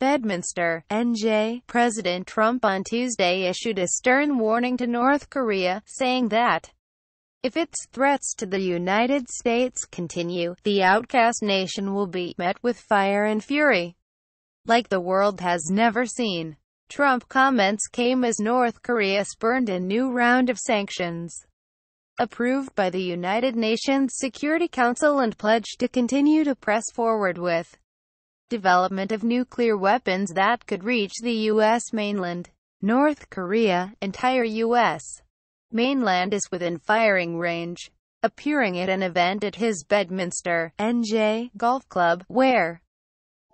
Bedminster, NJ, President Trump on Tuesday issued a stern warning to North Korea, saying that if its threats to the United States continue, the outcast nation will be met with fire and fury like the world has never seen. Trump comments came as North Korea spurned a new round of sanctions approved by the United Nations Security Council and pledged to continue to press forward with development of nuclear weapons that could reach the U.S. mainland, North Korea, entire U.S. mainland is within firing range. Appearing at an event at his Bedminster, NJ, golf club, where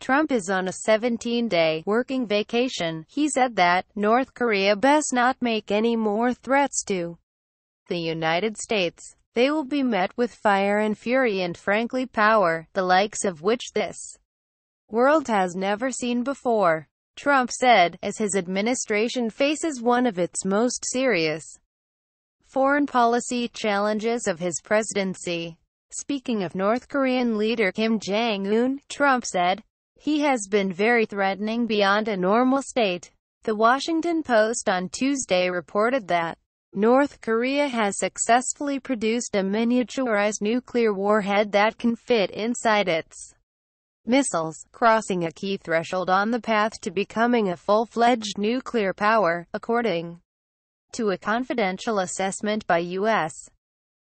Trump is on a 17-day working vacation. He said that North Korea best not make any more threats to the United States. They will be met with fire and fury and frankly power, the likes of which this world has never seen before, Trump said, as his administration faces one of its most serious foreign policy challenges of his presidency. Speaking of North Korean leader Kim Jong-un, Trump said, he has been very threatening beyond a normal state. The Washington Post on Tuesday reported that North Korea has successfully produced a miniaturized nuclear warhead that can fit inside its missiles, crossing a key threshold on the path to becoming a full-fledged nuclear power, according to a confidential assessment by U.S.